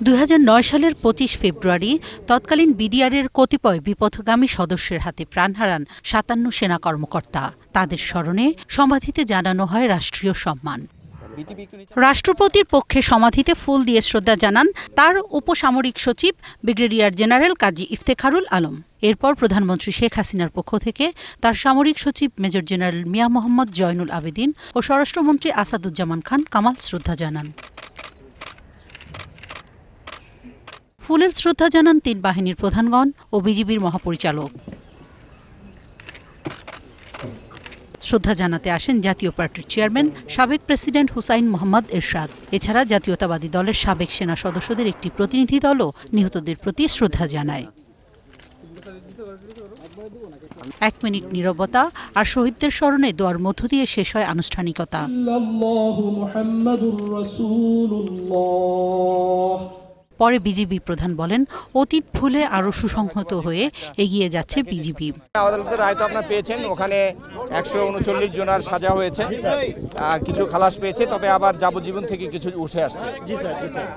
2009 সালের পঁচিশ ফেব্রুয়ারি তৎকালীন বিডিআরের কতিপয় বিপথগামী সদস্যের হাতে প্রাণ হারান সাতান্ন সেনা কর্মকর্তা তাদের স্মরণে সমাধিতে জানানো হয় রাষ্ট্রীয় সম্মান রাষ্ট্রপতির পক্ষে সমাধিতে ফুল দিয়ে শ্রদ্ধা জানান তার উপসামরিক সচিব ব্রিগেডিয়ার জেনারেল কাজী ইফতেখারুল আলম এরপর প্রধানমন্ত্রী শেখ হাসিনার পক্ষ থেকে তার সামরিক সচিব মেজর জেনারেল মিয়া মোহাম্মদ জয়নুল আবেদিন ও স্বরাষ্ট্রমন্ত্রী আসাদুজ্জামান খান কামাল শ্রদ্ধা জানান ফুলের শ্রদ্ধা জানান তিন বাহিনীর প্রধানগণ ও বিজিবির মহাপরিচালক শ্রদ্ধা জানাতে আসেন জাতীয় পার্টির চেয়ারম্যান সাবেক প্রেসিডেন্ট হুসাইন মোহাম্মদ এরশাদ এছাড়া জাতীয়তাবাদী দলের সাবেক সেনা সদস্যদের একটি প্রতিনিধি দলও নিহতদের প্রতি শ্রদ্ধা জানায় এক মিনিট নীরবতা আর শহীদদের স্মরণে দোয়ার মধ্য দিয়ে শেষ হয় আনুষ্ঠানিকতা পরে বিজিবি প্রধান বলেন অতীত ভুলে আরও সুসংহত হয়ে এগিয়ে যাচ্ছে বিজিবি আদালতের রায় তো আপনারা পেয়েছেন ওখানে একশো উনচল্লিশ জনার সাজা হয়েছে কিছু খালাস পেয়েছে তবে আবার যাবজ্জীবন থেকে কিছু উঠে আসছে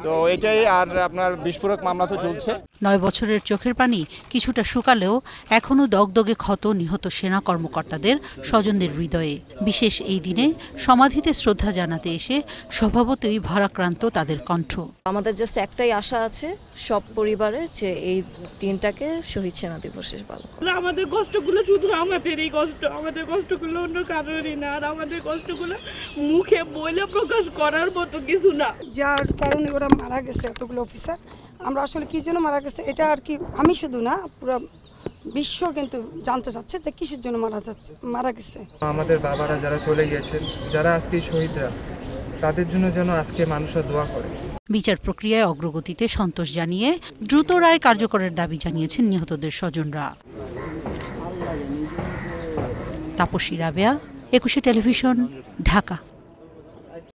তো এটাই আর আপনার বিস্ফোরক মামলা তো চলছে নয় বছরের চোখের পানি কিছুটা শুকালেও এখনও দগদগে ক্ষত নিহত সেনা কর্মকর্তাদের স্বজনদের হৃদয়ে বিশেষ এই দিনে সমাধিতে শ্রদ্ধা জানাতে এসে স্বভাবতই ভারাক্রান্ত তাদের কণ্ঠ আমাদের জাস্ট একটাই আশা আছে সব পরিবারের যে এই দিনটাকে শহীদ সেনা দিবসের পালন আমাদের কষ্টগুলো শুধু আমাদের এই কষ্ট আমাদের কষ্ট কষ্টগুলো অন্য কারোরই না আর আমাদের কষ্টগুলো মুখে বলে প্রকাশ করার মতো কিছু না যার কারণে ওরা মারা গেছে এতগুলো অফিসার আমরা আসলে কী জন্য মারা গেছে এটা আর কি আমি শুধু না পুরো বিশ্ব কিন্তু জানতে চাচ্ছে যে কিসের জন্য মারা যাচ্ছে মারা গেছে আমাদের বাবারা যারা চলে গিয়েছেন যারা আজকে শহীদরা তাদের জন্য যেন আজকে মানুষের দোয়া করে বিচার প্রক্রিয়ায় অগ্রগতিতে সন্তোষ জানিয়ে দ্রুত রায় কার্যকরের দাবি জানিয়েছেন নিহতদের স্বজনরা তাপসী রাবেয়া একুশে টেলিভিশন ঢাকা